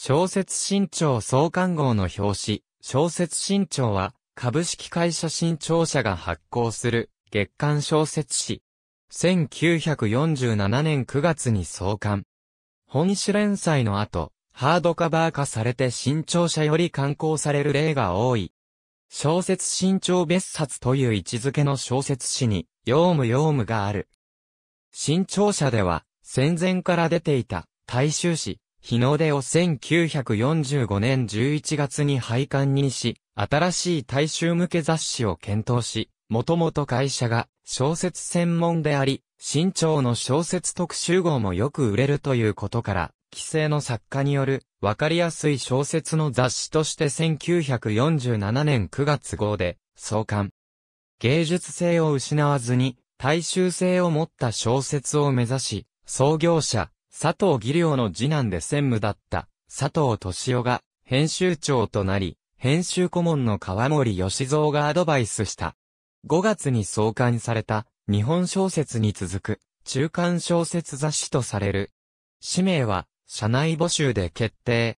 小説新潮創刊号の表紙、小説新潮は、株式会社新潮社が発行する月刊小説誌。1947年9月に創刊。本誌連載の後、ハードカバー化されて新潮社より刊行される例が多い。小説新潮別冊という位置づけの小説誌に、ヨウムヨムがある。新潮社では、戦前から出ていた、大衆誌、日の出を1945年11月に廃刊にし、新しい大衆向け雑誌を検討し、もともと会社が小説専門であり、新潮の小説特集号もよく売れるということから、規制の作家によるわかりやすい小説の雑誌として1947年9月号で創刊。芸術性を失わずに大衆性を持った小説を目指し、創業者、佐藤義良の次男で専務だった佐藤敏夫が編集長となり、編集顧問の川森義蔵がアドバイスした。5月に創刊された日本小説に続く中間小説雑誌とされる。氏名は社内募集で決定。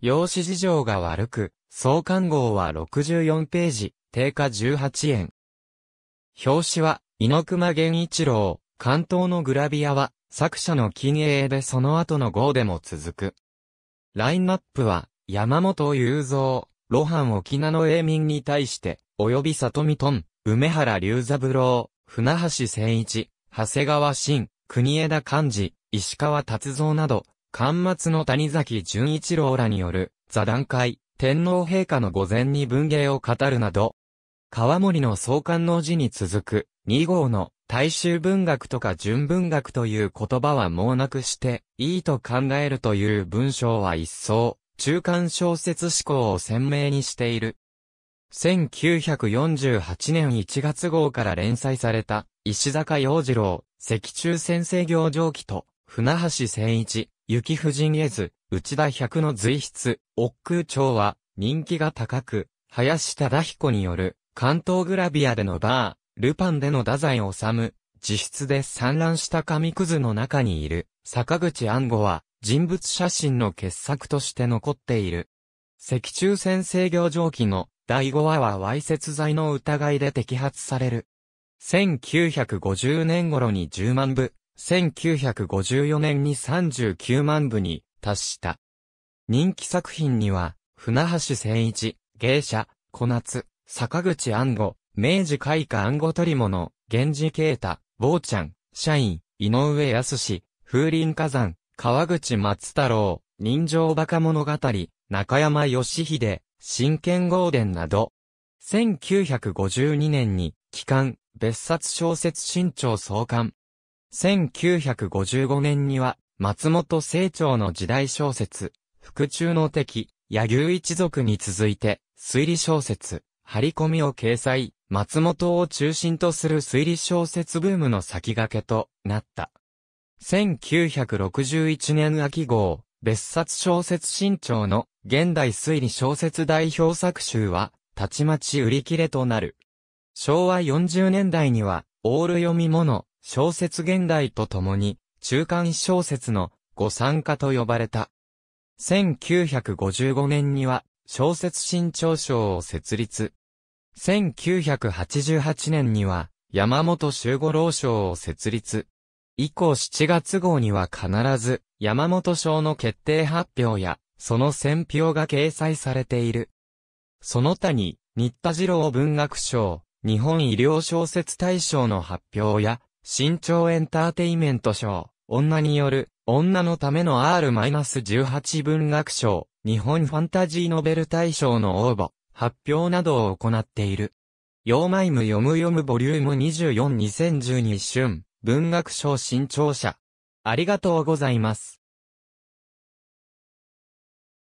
用紙事情が悪く、創刊号は64ページ、定価18円。表紙は、猪熊源一郎、関東のグラビアは、作者の金鋭でその後の号でも続く。ラインナップは、山本雄三、露伴沖縄の英民に対して、及び里見トン、梅原龍三郎、船橋誠一、長谷川慎、国枝幹事、石川達造など、巻末の谷崎淳一郎らによる、座談会、天皇陛下の御前に文芸を語るなど、川森の創刊の字に続く、2号の大衆文学とか純文学という言葉はもうなくして、いいと考えるという文章は一層、中間小説思考を鮮明にしている。1948年1月号から連載された、石坂洋次郎、石中先生行上記と、船橋誠一、雪夫人絵図、内田百の随筆、億空町は、人気が高く、林忠彦による、関東グラビアでのバー、ルパンでの太宰治、自室で散乱した紙くずの中にいる、坂口安吾は、人物写真の傑作として残っている。石中線制御蒸気の第5話は歪説罪の疑いで摘発される。1950年頃に10万部、1954年に39万部に達した。人気作品には、船橋誠一、芸者、小夏、坂口安吾、明治開化暗号取物、源氏啓太、坊ちゃん、社員、井上康史、風林火山、川口松太郎、人情バカ物語、中山義秀、真剣豪伝など、1952年に、帰還、別冊小説新潮創刊。1955年には、松本清張の時代小説、腹中の敵、野牛一族に続いて、推理小説、張り込みを掲載、松本を中心とする推理小説ブームの先駆けとなった。1961年秋号、別冊小説新潮の現代推理小説代表作集は、たちまち売り切れとなる。昭和40年代には、オール読み物、小説現代とともに、中間小説の、ご参加と呼ばれた。1955年には、小説新潮賞を設立。1988年には、山本周五郎賞を設立。以降7月号には必ず、山本賞の決定発表や、その選評が掲載されている。その他に、新田次郎文学賞、日本医療小説大賞の発表や、新潮エンターテイメント賞、女による、女のための R-18 文学賞、日本ファンタジーノベル大賞の応募、発表などを行っている。ヨーマイム読む読むボリューム242012春、文学賞新潮社。ありがとうございます。